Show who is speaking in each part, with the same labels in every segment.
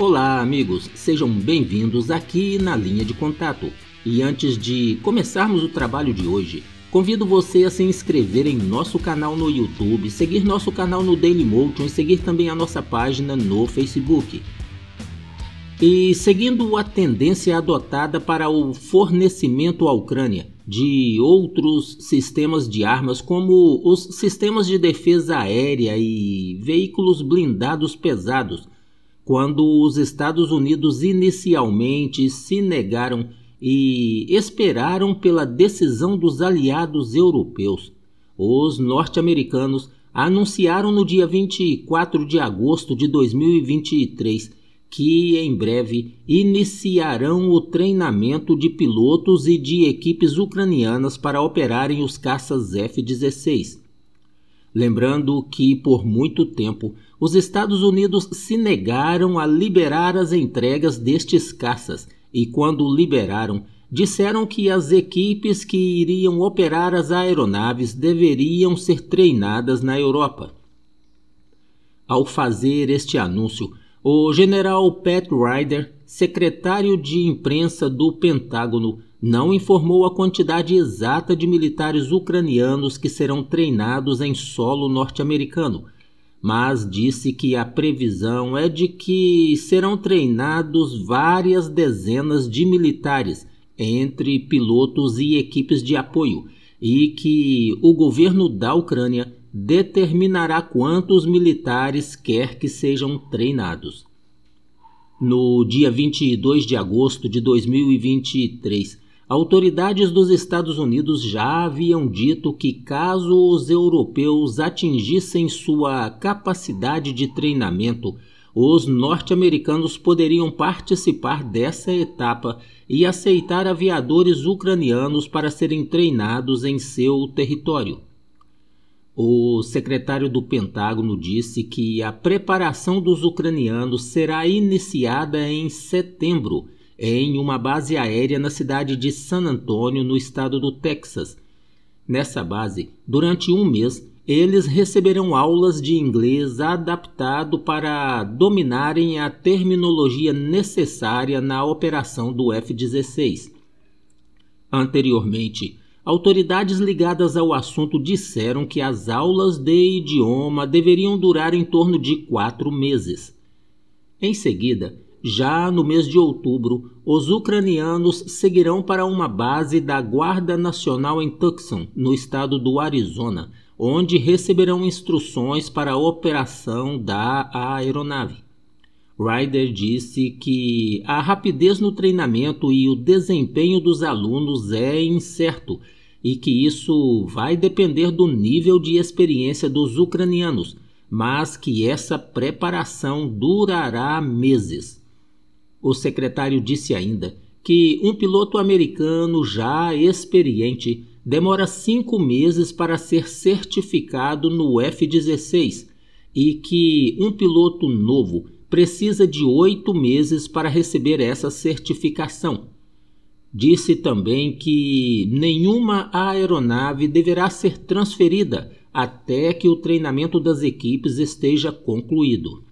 Speaker 1: Olá, amigos, sejam bem-vindos aqui na linha de contato. E antes de começarmos o trabalho de hoje, convido você a se inscrever em nosso canal no YouTube, seguir nosso canal no Dailymotion e seguir também a nossa página no Facebook. E seguindo a tendência adotada para o fornecimento à Ucrânia de outros sistemas de armas, como os sistemas de defesa aérea e veículos blindados pesados quando os Estados Unidos inicialmente se negaram e esperaram pela decisão dos aliados europeus. Os norte-americanos anunciaram no dia 24 de agosto de 2023 que em breve iniciarão o treinamento de pilotos e de equipes ucranianas para operarem os caças F-16. Lembrando que, por muito tempo, os Estados Unidos se negaram a liberar as entregas destes caças e, quando liberaram, disseram que as equipes que iriam operar as aeronaves deveriam ser treinadas na Europa. Ao fazer este anúncio, o general Pat Ryder, secretário de imprensa do Pentágono, não informou a quantidade exata de militares ucranianos que serão treinados em solo norte-americano, mas disse que a previsão é de que serão treinados várias dezenas de militares, entre pilotos e equipes de apoio, e que o governo da Ucrânia determinará quantos militares quer que sejam treinados. No dia 22 de agosto de 2023, Autoridades dos Estados Unidos já haviam dito que, caso os europeus atingissem sua capacidade de treinamento, os norte-americanos poderiam participar dessa etapa e aceitar aviadores ucranianos para serem treinados em seu território. O secretário do Pentágono disse que a preparação dos ucranianos será iniciada em setembro em uma base aérea na cidade de San Antonio, no estado do Texas. Nessa base, durante um mês, eles receberão aulas de inglês adaptado para dominarem a terminologia necessária na operação do F-16. Anteriormente, autoridades ligadas ao assunto disseram que as aulas de idioma deveriam durar em torno de quatro meses. Em seguida, já no mês de outubro, os ucranianos seguirão para uma base da Guarda Nacional em Tucson, no estado do Arizona, onde receberão instruções para a operação da aeronave. Ryder disse que a rapidez no treinamento e o desempenho dos alunos é incerto e que isso vai depender do nível de experiência dos ucranianos, mas que essa preparação durará meses. O secretário disse ainda que um piloto americano já experiente demora cinco meses para ser certificado no F-16 e que um piloto novo precisa de oito meses para receber essa certificação. Disse também que nenhuma aeronave deverá ser transferida até que o treinamento das equipes esteja concluído.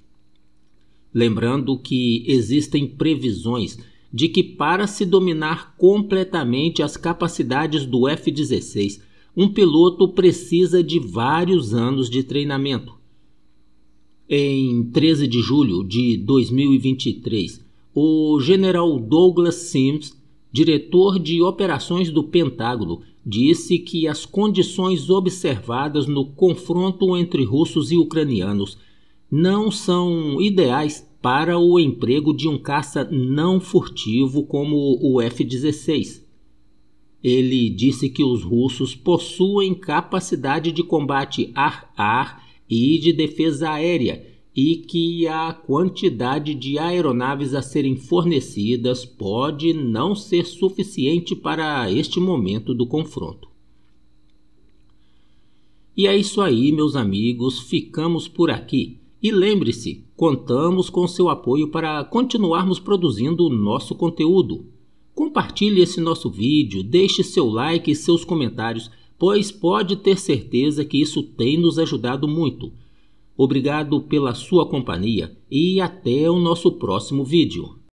Speaker 1: Lembrando que existem previsões de que, para se dominar completamente as capacidades do F-16, um piloto precisa de vários anos de treinamento. Em 13 de julho de 2023, o general Douglas Sims, diretor de operações do Pentágono, disse que as condições observadas no confronto entre russos e ucranianos não são ideais para o emprego de um caça não furtivo como o F-16. Ele disse que os russos possuem capacidade de combate ar-ar e de defesa aérea e que a quantidade de aeronaves a serem fornecidas pode não ser suficiente para este momento do confronto. E é isso aí, meus amigos, ficamos por aqui. E lembre-se, contamos com seu apoio para continuarmos produzindo o nosso conteúdo. Compartilhe esse nosso vídeo, deixe seu like e seus comentários, pois pode ter certeza que isso tem nos ajudado muito. Obrigado pela sua companhia e até o nosso próximo vídeo.